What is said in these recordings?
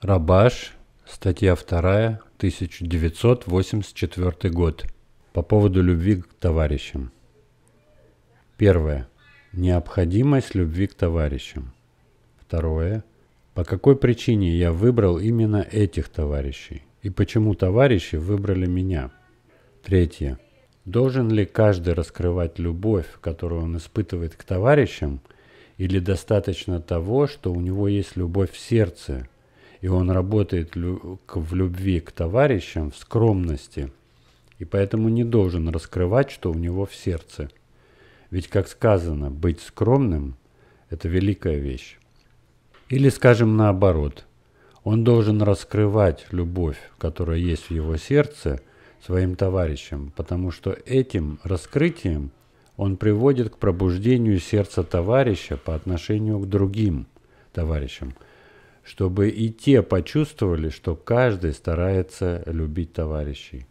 Рабаш, статья 2, 1984 год. По поводу любви к товарищам. Первое. Необходимость любви к товарищам. Второе. По какой причине я выбрал именно этих товарищей? И почему товарищи выбрали меня? Третье. Должен ли каждый раскрывать любовь, которую он испытывает к товарищам, или достаточно того, что у него есть любовь в сердце, и он работает в любви к товарищам, в скромности, и поэтому не должен раскрывать, что у него в сердце. Ведь, как сказано, быть скромным – это великая вещь. Или, скажем, наоборот, он должен раскрывать любовь, которая есть в его сердце, своим товарищам, потому что этим раскрытием он приводит к пробуждению сердца товарища по отношению к другим товарищам – чтобы и те почувствовали, что каждый старается любить товарищей.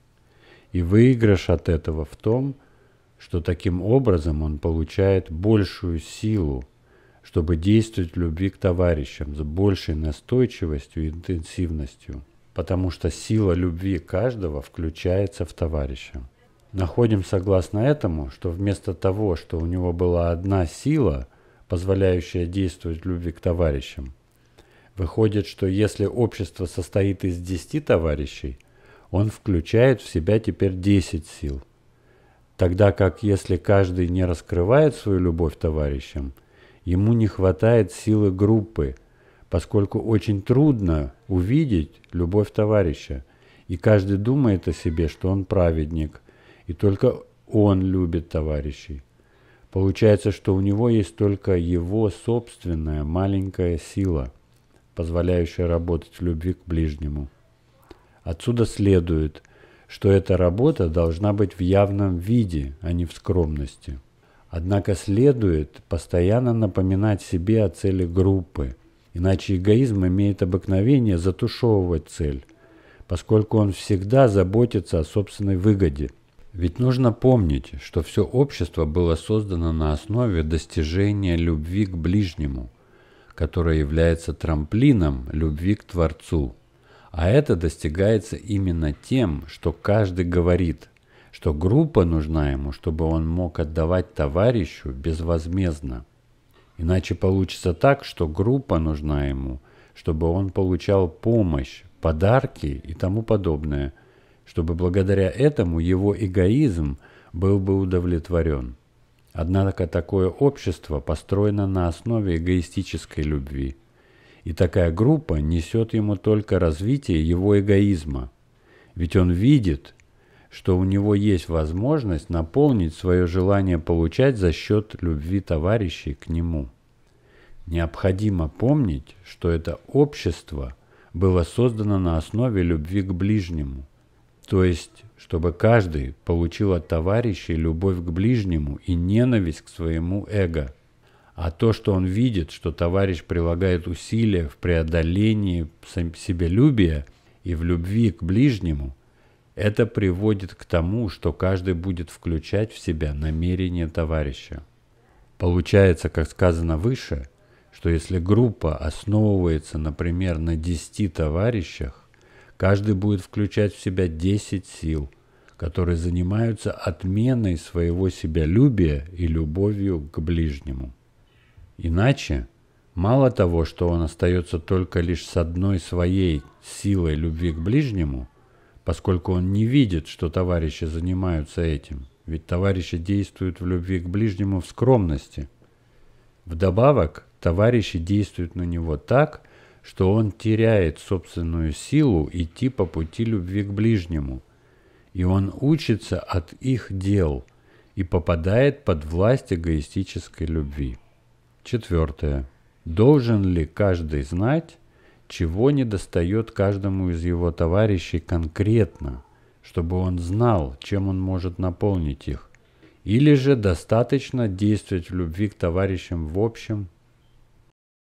И выигрыш от этого в том, что таким образом он получает большую силу, чтобы действовать в любви к товарищам с большей настойчивостью и интенсивностью, потому что сила любви каждого включается в товарища. Находим согласно этому, что вместо того, что у него была одна сила, позволяющая действовать в любви к товарищам, Выходит, что если общество состоит из 10 товарищей, он включает в себя теперь 10 сил. Тогда как если каждый не раскрывает свою любовь товарищам, ему не хватает силы группы, поскольку очень трудно увидеть любовь товарища, и каждый думает о себе, что он праведник, и только он любит товарищей. Получается, что у него есть только его собственная маленькая сила – позволяющая работать в любви к ближнему. Отсюда следует, что эта работа должна быть в явном виде, а не в скромности. Однако следует постоянно напоминать себе о цели группы, иначе эгоизм имеет обыкновение затушевывать цель, поскольку он всегда заботится о собственной выгоде. Ведь нужно помнить, что все общество было создано на основе достижения любви к ближнему – которая является трамплином любви к Творцу. А это достигается именно тем, что каждый говорит, что группа нужна ему, чтобы он мог отдавать товарищу безвозмездно. Иначе получится так, что группа нужна ему, чтобы он получал помощь, подарки и тому подобное, чтобы благодаря этому его эгоизм был бы удовлетворен. Однако такое общество построено на основе эгоистической любви, и такая группа несет ему только развитие его эгоизма, ведь он видит, что у него есть возможность наполнить свое желание получать за счет любви товарищей к нему. Необходимо помнить, что это общество было создано на основе любви к ближнему – то есть, чтобы каждый получил от товарищей любовь к ближнему и ненависть к своему эго. А то, что он видит, что товарищ прилагает усилия в преодолении себелюбия и в любви к ближнему, это приводит к тому, что каждый будет включать в себя намерения товарища. Получается, как сказано выше, что если группа основывается, например, на 10 товарищах, Каждый будет включать в себя 10 сил, которые занимаются отменой своего себялюбия и любовью к ближнему. Иначе, мало того, что он остается только лишь с одной своей силой любви к ближнему, поскольку он не видит, что товарищи занимаются этим, ведь товарищи действуют в любви к ближнему в скромности. Вдобавок, товарищи действуют на него так, что он теряет собственную силу идти по пути любви к ближнему, и он учится от их дел и попадает под власть эгоистической любви. Четвертое. Должен ли каждый знать, чего не достает каждому из его товарищей конкретно, чтобы он знал, чем он может наполнить их? Или же достаточно действовать в любви к товарищам в общем –